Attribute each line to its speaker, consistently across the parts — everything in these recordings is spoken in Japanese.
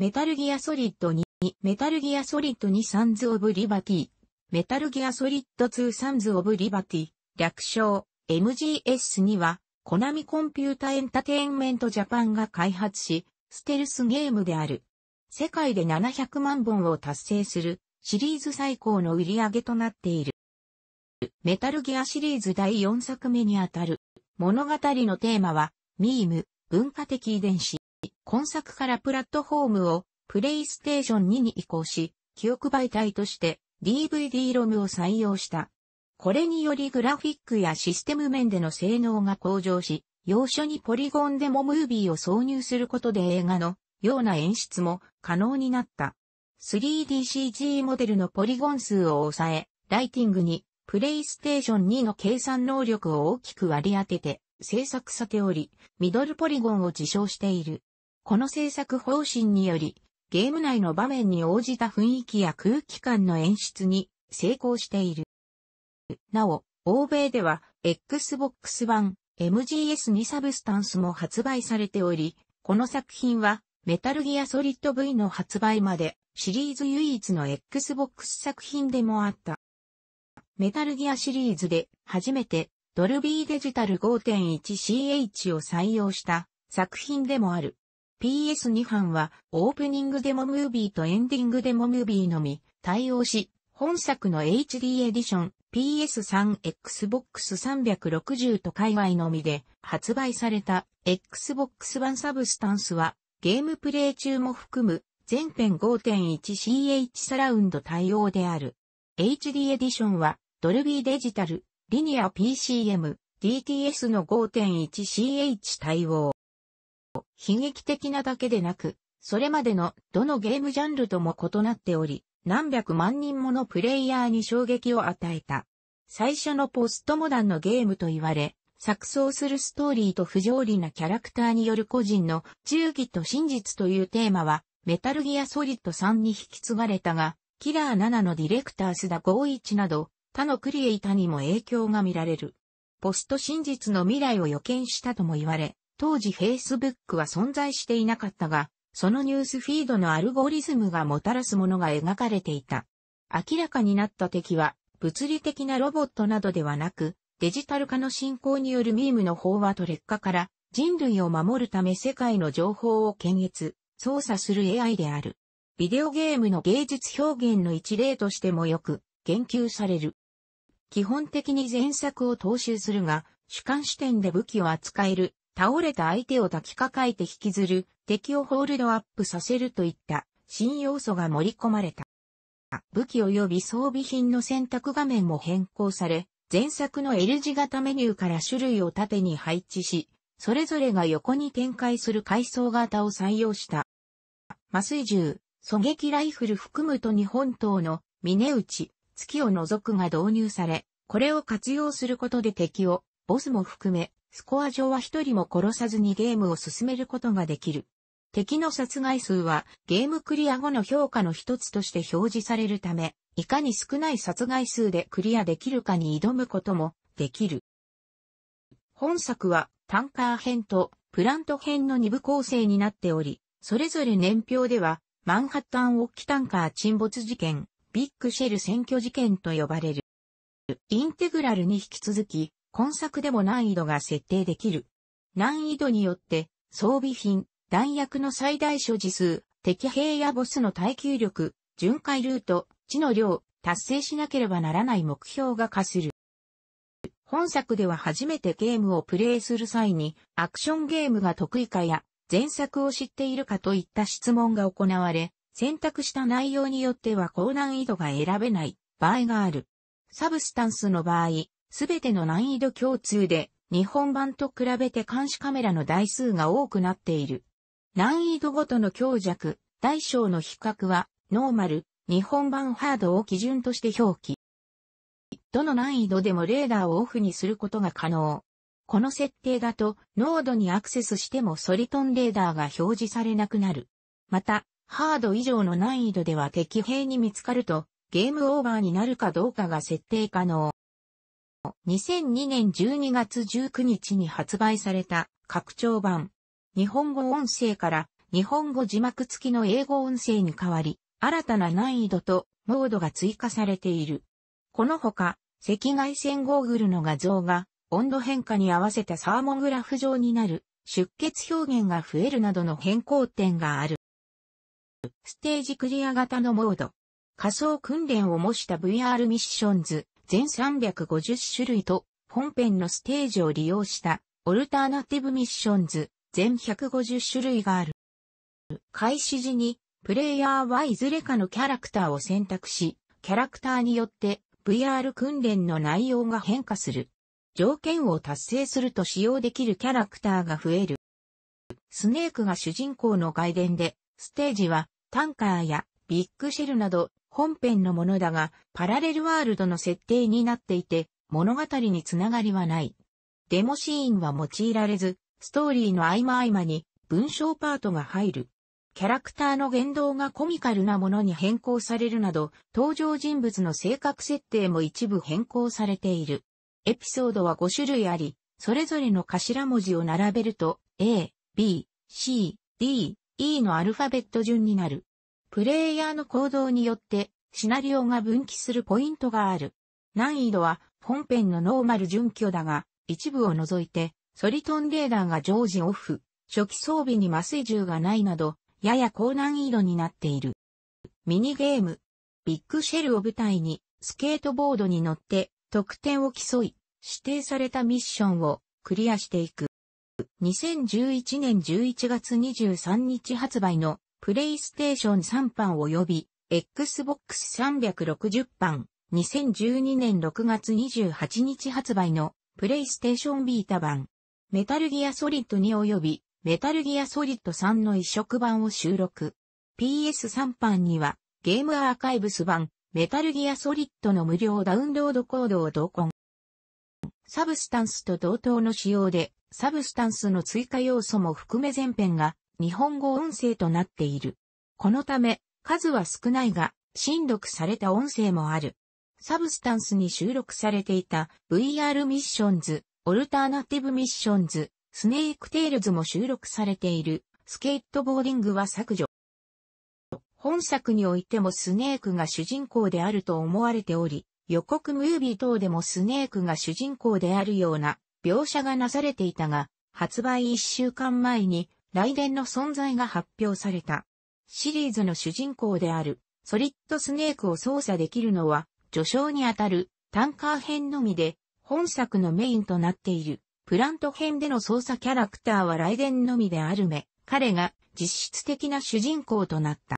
Speaker 1: メタルギアソリッド2、メタルギアソリッド2サンズ・オブ・リバティ、メタルギアソリッド2サンズ・オブ・リバティ、略称、MGS には、コナミコンピュータエンタテインメントジャパンが開発し、ステルスゲームである。世界で700万本を達成する、シリーズ最高の売り上げとなっている。メタルギアシリーズ第4作目にあたる、物語のテーマは、ミーム、文化的遺伝子。今作からプラットフォームをプレイステーション2に移行し、記憶媒体として DVD-ROM を採用した。これによりグラフィックやシステム面での性能が向上し、要所にポリゴンでもムービーを挿入することで映画のような演出も可能になった。3DCG モデルのポリゴン数を抑え、ライティングにプレイステーション2の計算能力を大きく割り当てて制作さており、ミドルポリゴンを自称している。この制作方針により、ゲーム内の場面に応じた雰囲気や空気感の演出に成功している。なお、欧米では Xbox 版 MGS2 サブスタンスも発売されており、この作品はメタルギアソリッド V の発売までシリーズ唯一の Xbox 作品でもあった。メタルギアシリーズで初めてドルビーデジタル 5.1CH を採用した作品でもある。PS2 版はオープニングデモムービーとエンディングデモムービーのみ対応し、本作の HD エディション PS3、Xbox 360と海外のみで発売された Xbox o サブスタンスはゲームプレイ中も含む全編 5.1CH サラウンド対応である。HD エディションはドルビーデジタル、リニア PCM、DTS の 5.1CH 対応。悲劇的なだけでなく、それまでのどのゲームジャンルとも異なっており、何百万人ものプレイヤーに衝撃を与えた。最初のポストモダンのゲームと言われ、錯綜するストーリーと不条理なキャラクターによる個人の忠義と真実というテーマは、メタルギアソリッド3に引き継がれたが、キラー7のディレクター須田51など、他のクリエイターにも影響が見られる。ポスト真実の未来を予見したとも言われ、当時 Facebook は存在していなかったが、そのニュースフィードのアルゴリズムがもたらすものが描かれていた。明らかになった敵は、物理的なロボットなどではなく、デジタル化の進行によるミームの飽和と劣化から人類を守るため世界の情報を検閲、操作する AI である。ビデオゲームの芸術表現の一例としてもよく言及される。基本的に前作を踏襲するが、主観視点で武器を扱える倒れた相手を抱きかかえて引きずる、敵をホールドアップさせるといった新要素が盛り込まれた。武器及び装備品の選択画面も変更され、前作の L 字型メニューから種類を縦に配置し、それぞれが横に展開する階層型を採用した。麻酔銃、狙撃ライフル含むと日本刀の峰打ち、月を除くが導入され、これを活用することで敵を、ボスも含め、スコア上は一人も殺さずにゲームを進めることができる。敵の殺害数はゲームクリア後の評価の一つとして表示されるため、いかに少ない殺害数でクリアできるかに挑むこともできる。本作はタンカー編とプラント編の二部構成になっており、それぞれ年表ではマンハッタン沖タンカー沈没事件、ビッグシェル選挙事件と呼ばれる。インテグラルに引き続き、今作でも難易度が設定できる。難易度によって、装備品、弾薬の最大所持数、敵兵やボスの耐久力、巡回ルート、地の量、達成しなければならない目標が課する。本作では初めてゲームをプレイする際に、アクションゲームが得意かや、前作を知っているかといった質問が行われ、選択した内容によっては高難易度が選べない場合がある。サブスタンスの場合、すべての難易度共通で、日本版と比べて監視カメラの台数が多くなっている。難易度ごとの強弱、大小の比較は、ノーマル、日本版ハードを基準として表記。どの難易度でもレーダーをオフにすることが可能。この設定だと、濃度にアクセスしてもソリトンレーダーが表示されなくなる。また、ハード以上の難易度では敵兵に見つかると、ゲームオーバーになるかどうかが設定可能。2002年12月19日に発売された拡張版。日本語音声から日本語字幕付きの英語音声に変わり、新たな難易度とモードが追加されている。このほか、赤外線ゴーグルの画像が温度変化に合わせたサーモグラフ上になる出血表現が増えるなどの変更点がある。ステージクリア型のモード。仮想訓練を模した VR ミッションズ、全350種類と、本編のステージを利用した、オルターナティブミッションズ、全150種類がある。開始時に、プレイヤーはいずれかのキャラクターを選択し、キャラクターによって VR 訓練の内容が変化する。条件を達成すると使用できるキャラクターが増える。スネークが主人公の外伝で、ステージはタンカーやビッグシェルなど本編のものだが、パラレルワールドの設定になっていて、物語につながりはない。デモシーンは用いられず、ストーリーの合間合間に文章パートが入る。キャラクターの言動がコミカルなものに変更されるなど、登場人物の性格設定も一部変更されている。エピソードは5種類あり、それぞれの頭文字を並べると、A、B、C、D、E のアルファベット順になる。プレイヤーの行動によってシナリオが分岐するポイントがある。難易度は本編のノーマル準拠だが、一部を除いて、ソリトンレーダーが常時オフ、初期装備に麻酔銃がないなど、やや高難易度になっている。ミニゲーム。ビッグシェルを舞台に、スケートボードに乗って、得点を競い、指定されたミッションをクリアしていく。2011年11月23日発売のプレイステーション3版及び Xbox 360版2012年6月28日発売のプレイステーションビータ版メタルギアソリッド2及びメタルギアソリッド3の移植版を収録。PS3 版にはゲームアーカイブス版メタルギアソリッドの無料ダウンロードコードを同梱。サブスタンスと同等の仕様でサブスタンスの追加要素も含め全編が日本語音声となっている。このため、数は少ないが、新読された音声もある。サブスタンスに収録されていた VR ミッションズ、オルターナティブミッションズ、スネークテールズも収録されている。スケートボーディングは削除。本作においてもスネークが主人公であると思われており、予告ムービー等でもスネークが主人公であるような描写がなされていたが、発売1週間前に雷電の存在が発表された。シリーズの主人公である、ソリッドスネークを操作できるのは、序章にあたる、タンカー編のみで、本作のメインとなっている、プラント編での操作キャラクターは雷電のみであるめ、彼が実質的な主人公となった。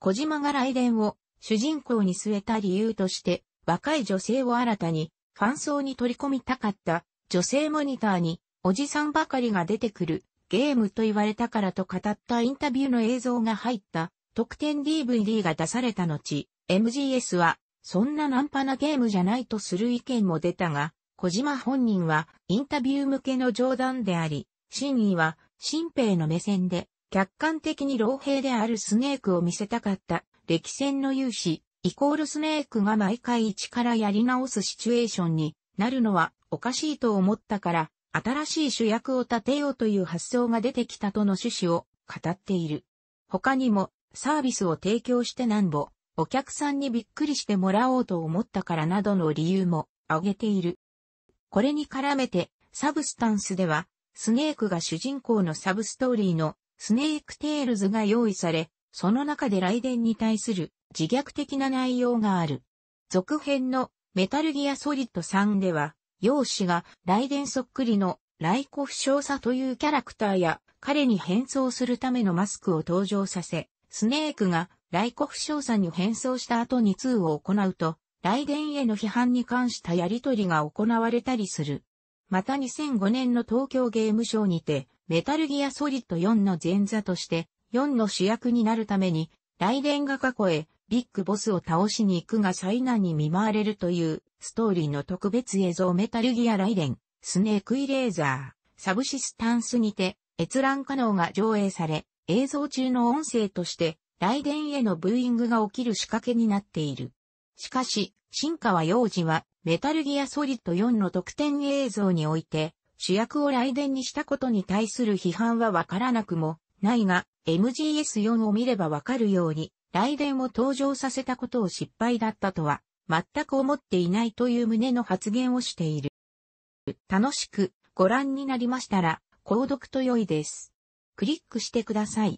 Speaker 1: 小島が雷電を主人公に据えた理由として、若い女性を新たに、ファン層に取り込みたかった、女性モニターに、おじさんばかりが出てくる、ゲームと言われたからと語ったインタビューの映像が入った特典 DVD が出された後、MGS はそんなナンパなゲームじゃないとする意見も出たが、小島本人はインタビュー向けの冗談であり、真意は新兵の目線で客観的に老兵であるスネークを見せたかった歴戦の勇士、イコールスネークが毎回一からやり直すシチュエーションになるのはおかしいと思ったから、新しい主役を立てようという発想が出てきたとの趣旨を語っている。他にも、サービスを提供してなんぼ、お客さんにびっくりしてもらおうと思ったからなどの理由も挙げている。これに絡めて、サブスタンスでは、スネークが主人公のサブストーリーのスネークテールズが用意され、その中で雷電に対する自虐的な内容がある。続編のメタルギアソリッド3では、容姿が雷電そっくりの雷子不詳さというキャラクターや彼に変装するためのマスクを登場させ、スネークが雷子不詳さに変装した後に2を行うと、雷電への批判に関したやりとりが行われたりする。また2005年の東京ゲームショーにて、メタルギアソリッド4の前座として、4の主役になるために、雷電が過去へ、ビッグボスを倒しに行くが災難に見舞われるという、ストーリーの特別映像メタルギアライデン、スネークイレーザー、サブシスタンスにて、閲覧可能が上映され、映像中の音声として、ライデンへのブーイングが起きる仕掛けになっている。しかし、新川洋児は、メタルギアソリッド4の特典映像において、主役をライデンにしたことに対する批判はわからなくも、ないが、MGS4 を見ればわかるように、雷電を登場させたことを失敗だったとは、全く思っていないという旨の発言をしている。楽しくご覧になりましたら、購読と良いです。クリックしてください。